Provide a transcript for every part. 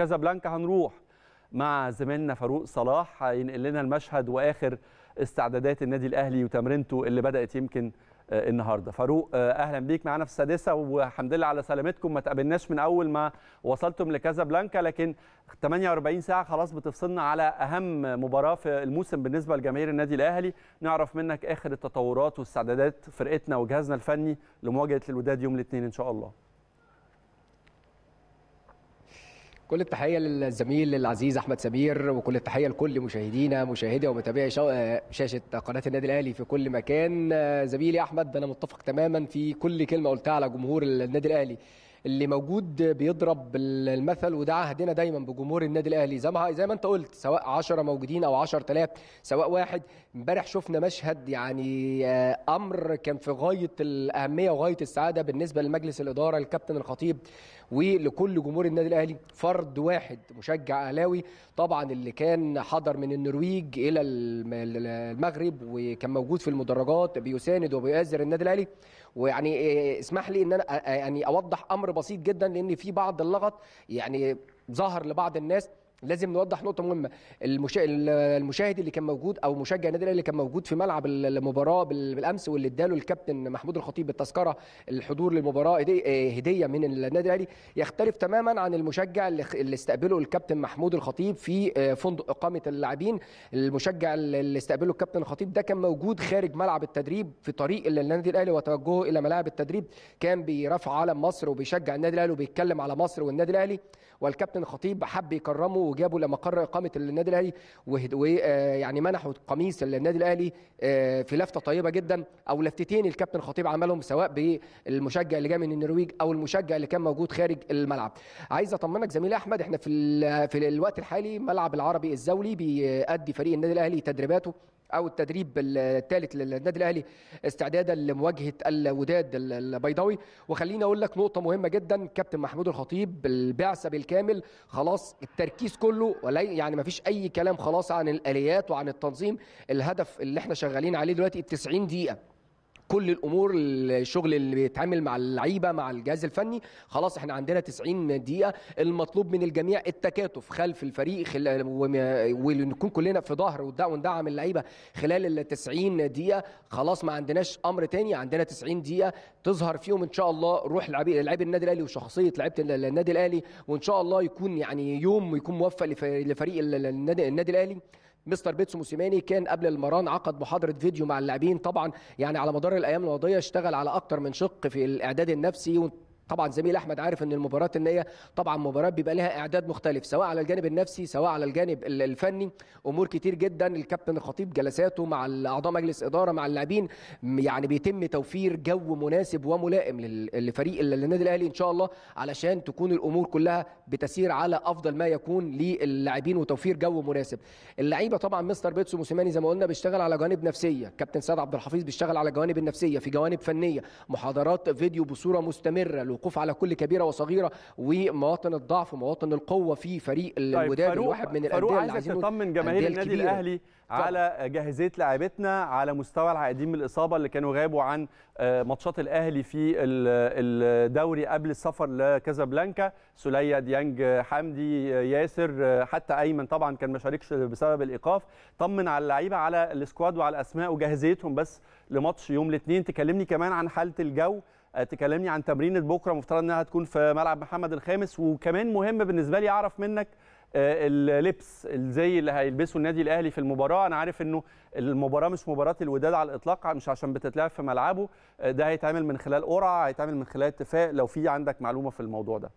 كازابلانكا هنروح مع زميلنا فاروق صلاح ينقل لنا المشهد واخر استعدادات النادي الاهلي وتمرينته اللي بدات يمكن آه، النهارده فاروق آه، اهلا بيك معانا في السادسه والحمد لله على سلامتكم ما تقابلناش من اول ما وصلتم لكازابلانكا لكن 48 ساعه خلاص بتفصلنا على اهم مباراه في الموسم بالنسبه لجماهير النادي الاهلي نعرف منك اخر التطورات واستعدادات فرقتنا وجهازنا الفني لمواجهه الوداد يوم الاثنين ان شاء الله كل التحيه للزميل العزيز احمد سمير وكل التحيه لكل مشاهدينا مشاهدي ومتابعي شاشه قناه النادي الاهلي في كل مكان زميلي احمد انا متفق تماما في كل كلمه قلتها على جمهور النادي الاهلي اللي موجود بيضرب المثل وده عهدنا دايما بجمهور النادي الاهلي زي ما زي ما انت قلت سواء 10 موجودين او 10000 سواء واحد امبارح شفنا مشهد يعني آه، امر كان في غايه الاهميه وغايه السعاده بالنسبه لمجلس الاداره الكابتن الخطيب ولكل جمهور النادي الاهلي فرد واحد مشجع اهلاوي طبعا اللي كان حضر من النرويج الى المغرب وكان موجود في المدرجات بيساند وبيؤازر النادي الاهلي ويعني اسمح لي ان انا يعني اوضح امر بسيط جدا لان في بعض اللغط يعني ظهر لبعض الناس لازم نوضح نقطه مهمه المشا... المشاهد اللي كان موجود او مشجع النادي الاهلي اللي كان موجود في ملعب المباراه بالامس واللي اداله الكابتن محمود الخطيب بالتذكره الحضور للمباراه آه، هديه من النادي الاهلي يختلف تماما عن المشجع اللي استقبله الكابتن محمود الخطيب في آه، فندق اقامه اللاعبين المشجع اللي استقبله الكابتن الخطيب ده كان موجود خارج ملعب التدريب في طريق النادي الاهلي وتوجهه الى ملاعب التدريب كان بيرفع علم مصر وبيشجع النادي الاهلي وبيتكلم على مصر والنادي الاهلي والكابتن الخطيب حب يكرمه وجابوا لمقر اقامه النادي الاهلي ويعني آه، منحوا قميص للنادي الاهلي آه، في لفته طيبه جدا او لفتتين الكابتن خطيب عملهم سواء بالمشجع اللي جاي من النرويج او المشجع اللي كان موجود خارج الملعب عايز اطمنك زميلي احمد احنا في في الوقت الحالي ملعب العربي الزولي بيأدي فريق النادي الاهلي تدريباته او التدريب الثالث للنادي الاهلي استعدادا لمواجهه الوداد البيضاوي وخليني اقول لك نقطه مهمه جدا كابتن محمود الخطيب البعثه بالكامل خلاص التركيز كله ولا يعني ما فيش اي كلام خلاص عن الاليات وعن التنظيم الهدف اللي احنا شغالين عليه دلوقتي ال 90 دقيقه كل الامور الشغل اللي بيتعامل مع اللعيبه مع الجهاز الفني خلاص احنا عندنا 90 دقيقه المطلوب من الجميع التكاتف خلف الفريق خل... ونكون كلنا في ظهر وندعم اللعيبه خلال ال 90 دقيقه خلاص ما عندناش امر تاني عندنا 90 دقيقه تظهر فيهم ان شاء الله روح لعيب النادي الاهلي وشخصيه لعيبه النادي الاهلي وان شاء الله يكون يعني يوم يكون موفق لفريق النادي الاهلي مستر بيتسو موسيماني كان قبل المران عقد محاضره فيديو مع اللاعبين طبعا يعني على مدار الايام الماضيه اشتغل على اكتر من شق في الاعداد النفسي طبعا زميل احمد عارف ان المباراه النيه طبعا مباراه بيبقى لها اعداد مختلف سواء على الجانب النفسي سواء على الجانب الفني امور كتير جدا الكابتن الخطيب جلساته مع اعضاء مجلس اداره مع اللاعبين يعني بيتم توفير جو مناسب وملائم للفريق للنادي الاهلي ان شاء الله علشان تكون الامور كلها بتسير على افضل ما يكون للاعبين وتوفير جو مناسب اللعيبه طبعا مستر بيتسو موسيماني زي ما قلنا بيشتغل على جوانب نفسيه كابتن سيد عبد الحفيظ بيشتغل على جوانب النفسيه في جوانب فنيه محاضرات فيديو بصوره مستمره الوقوف على كل كبيره وصغيره ومواطن الضعف ومواطن القوه في فريق طيب، الوداد طيب واحد من الانديه اللي عايزين تطمن جماهير النادي الاهلي على جاهزيه لاعبتنا على مستوى العائدين من الاصابه اللي كانوا غابوا عن آه، ماتشات الاهلي في الدوري قبل السفر لكازابلانكا سلية ديانج حمدي آه، ياسر آه، حتى ايمن طبعا كان ما شاركش بسبب الايقاف طمن على اللعيبه على السكواد وعلى الاسماء وجاهزيتهم بس لماتش يوم الاثنين تكلمني كمان عن حاله الجو آه، تكلمني عن تمرينة بكره مفترض انها تكون في ملعب محمد الخامس وكمان مهم بالنسبه لي اعرف منك آه، اللبس الزي اللي هيلبسه النادي الاهلي في المباراه انا عارف انه المباراه مش مباراه الوداد على الاطلاق مش عشان بتتلعب في ملعبه آه، ده هيتعمل من خلال قرعه هيتعمل من خلال اتفاق لو في عندك معلومه في الموضوع ده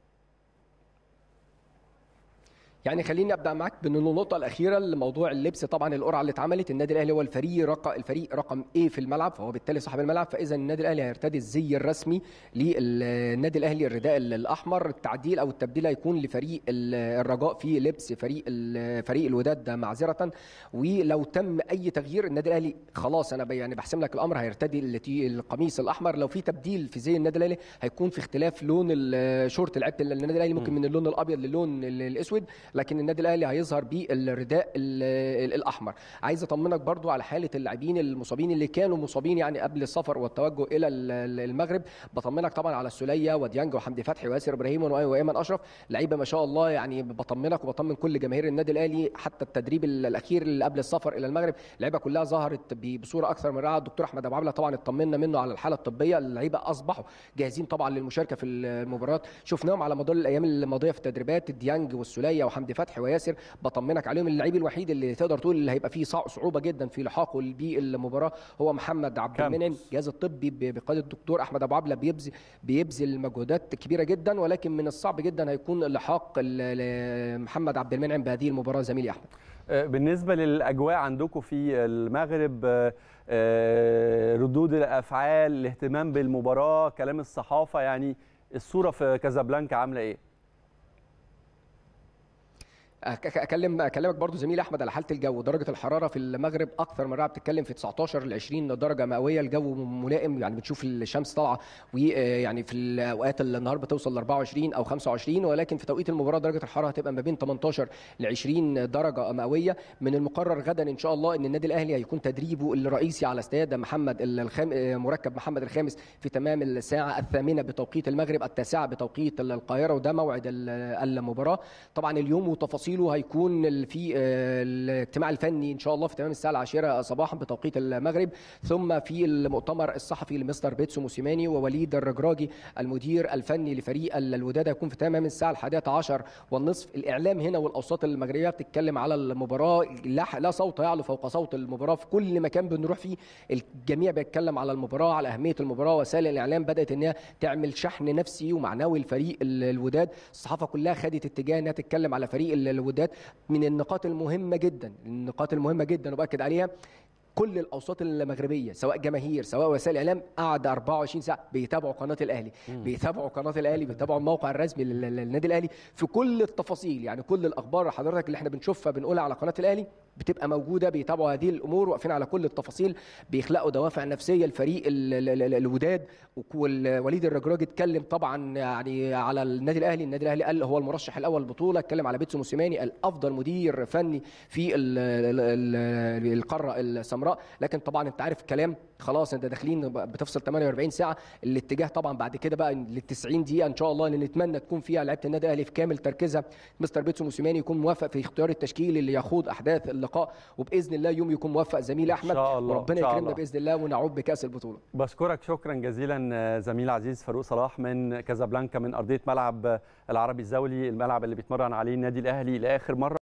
يعني خليني ابدا معاك بالنقطه الاخيره لموضوع اللبس طبعا القرعه اللي اتعملت النادي الاهلي هو الفريق رقم الفريق رقم ايه في الملعب فهو بالتالي صاحب الملعب فاذا النادي الاهلي هيرتدي الزي الرسمي للنادي الاهلي الرداء الاحمر التعديل او التبديل هيكون لفريق الرجاء في لبس فريق فريق الوداد معذره ولو تم اي تغيير النادي الاهلي خلاص انا يعني بحسم لك الامر هيرتدي القميص الاحمر لو في تبديل في زي النادي الاهلي هيكون في اختلاف لون الشورت لعبه النادي الاهلي ممكن من اللون الابيض للون الاسود لكن النادي الاهلي هيظهر بالرداء الاحمر عايز اطمنك برضو على حاله اللاعبين المصابين اللي كانوا مصابين يعني قبل السفر والتوجه الى المغرب بطمنك طبعا على السليه وديانج وحمدي فتحي وياسر ابراهيم وايمن اشرف لعيبه ما شاء الله يعني بطمنك وبطمن كل جماهير النادي الاهلي حتى التدريب الاخير اللي قبل السفر الى المغرب لعيبه كلها ظهرت بصوره اكثر من رائعه الدكتور احمد ابو عبله طبعا اطمنا منه على الحاله الطبيه اللعيبه اصبحوا جاهزين طبعا للمشاركه في المباريات شفناهم على مدار الايام الماضيه في التدريبات ديانج والسوليه وحمدي وحمدي فتحي وياسر بطمنك عليهم اللعيب الوحيد اللي تقدر تقول اللي هيبقى فيه صعوبه جدا في لحاقه بالمباراه هو محمد عبد المنعم الجهاز الطبي بقياده الدكتور احمد ابو عبله بيبذل بيبذل مجهودات كبيره جدا ولكن من الصعب جدا هيكون لحاق محمد عبد المنعم بهذه المباراه زميلي احمد أه، بالنسبه للاجواء عندكم في المغرب أه، أه، ردود الافعال الاهتمام بالمباراه كلام الصحافه يعني الصوره في كازابلانكا عامله ايه اكلم اكلمك برضو زميلي احمد على حاله الجو درجه الحراره في المغرب اكثر من بتتكلم في 19 ل 20 درجه مئويه الجو ملائم يعني بتشوف الشمس طالعه ويعني في الاوقات النهار بتوصل ل 24 او 25 ولكن في توقيت المباراه درجه الحراره هتبقى ما بين 18 ل 20 درجه مئويه من المقرر غدا ان شاء الله ان النادي الاهلي هيكون تدريبه الرئيسي على استاد محمد الخام مركب محمد الخامس في تمام الساعه الثامنه بتوقيت المغرب التاسعه بتوقيت القاهره وده موعد المباراه طبعا اليوم وتفاصيل تفاصيله هيكون في آه، الاجتماع الفني ان شاء الله في تمام الساعه العاشره صباحا بتوقيت المغرب ثم في المؤتمر الصحفي لمستر بيتسو موسيماني ووليد الرجراجي المدير الفني لفريق الوداد هيكون في تمام الساعه الحادية عشر والنصف الاعلام هنا والاوساط المغربيه بتتكلم على المباراه لا, لا صوت يعلو فوق صوت المباراه في كل مكان بنروح فيه الجميع بيتكلم على المباراه على اهميه المباراه وسائل الاعلام بدات انها تعمل شحن نفسي ومعنوي لفريق الوداد الصحافه كلها خدت اتجاه انها تتكلم على فريق الوداد الودات من النقاط المهمه جدا النقاط المهمه جدا وباكد عليها كل الاوساط المغربيه سواء جماهير سواء وسائل اعلام قعد 24 ساعه بيتابعوا قناه الاهلي بيتابعوا قناه الاهلي بيتابعوا الموقع الرسمي للنادي الاهلي في كل التفاصيل يعني كل الاخبار حضرتك اللي احنا بنشوفها بنقولها على قناه الاهلي بتبقى موجوده بيتابعوا هذه الامور واقفين على كل التفاصيل بيخلقوا دوافع نفسيه لفريق الوداد ووليد الرجراج اتكلم طبعا يعني على النادي الاهلي النادي الاهلي قال هو المرشح الاول للبطوله اتكلم على بيتسو موسيماني الافضل مدير فني في القاره السمراء الحمراء لكن طبعا انت عارف الكلام خلاص انت داخلين بتفصل 48 ساعه الاتجاه طبعا بعد كده بقى لل 90 دقيقه ان شاء الله اللي نتمنى تكون فيها لعيبه النادي الاهلي في كامل تركيزها مستر بيتسو موسيماني يكون موفق في اختيار التشكيل اللي يخوض احداث اللقاء وباذن الله يوم يكون موفق زميل احمد إن شاء الله. وربنا يكرمنا باذن الله ونعود بكاس البطوله بشكرك شكرا جزيلا زميل عزيز فاروق صلاح من كازابلانكا من ارضيه ملعب العربي الزولي الملعب اللي بيتمرن عليه النادي الاهلي لاخر مره